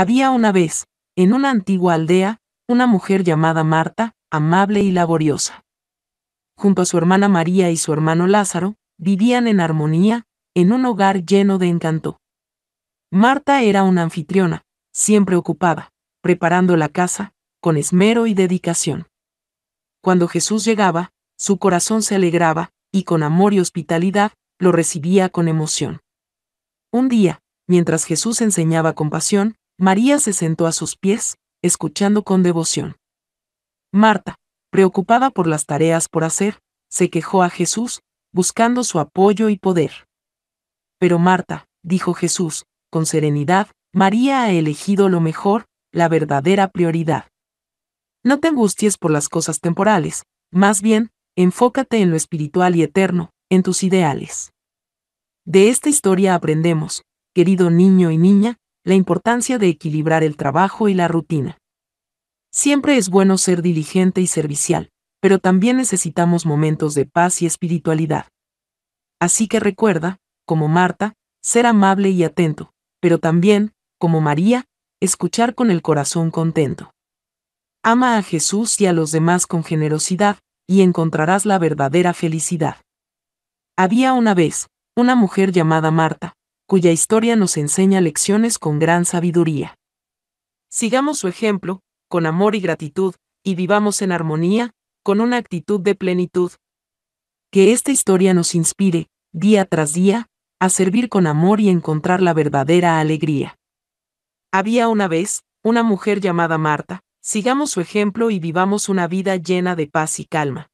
Había una vez, en una antigua aldea, una mujer llamada Marta, amable y laboriosa. Junto a su hermana María y su hermano Lázaro, vivían en armonía, en un hogar lleno de encanto. Marta era una anfitriona, siempre ocupada, preparando la casa, con esmero y dedicación. Cuando Jesús llegaba, su corazón se alegraba, y con amor y hospitalidad, lo recibía con emoción. Un día, mientras Jesús enseñaba compasión, María se sentó a sus pies, escuchando con devoción. Marta, preocupada por las tareas por hacer, se quejó a Jesús, buscando su apoyo y poder. Pero Marta, dijo Jesús, con serenidad, María ha elegido lo mejor, la verdadera prioridad. No te angusties por las cosas temporales, más bien, enfócate en lo espiritual y eterno, en tus ideales. De esta historia aprendemos, querido niño y niña, la importancia de equilibrar el trabajo y la rutina. Siempre es bueno ser diligente y servicial, pero también necesitamos momentos de paz y espiritualidad. Así que recuerda, como Marta, ser amable y atento, pero también, como María, escuchar con el corazón contento. Ama a Jesús y a los demás con generosidad, y encontrarás la verdadera felicidad. Había una vez, una mujer llamada Marta, cuya historia nos enseña lecciones con gran sabiduría. Sigamos su ejemplo, con amor y gratitud, y vivamos en armonía, con una actitud de plenitud. Que esta historia nos inspire, día tras día, a servir con amor y encontrar la verdadera alegría. Había una vez, una mujer llamada Marta, sigamos su ejemplo y vivamos una vida llena de paz y calma.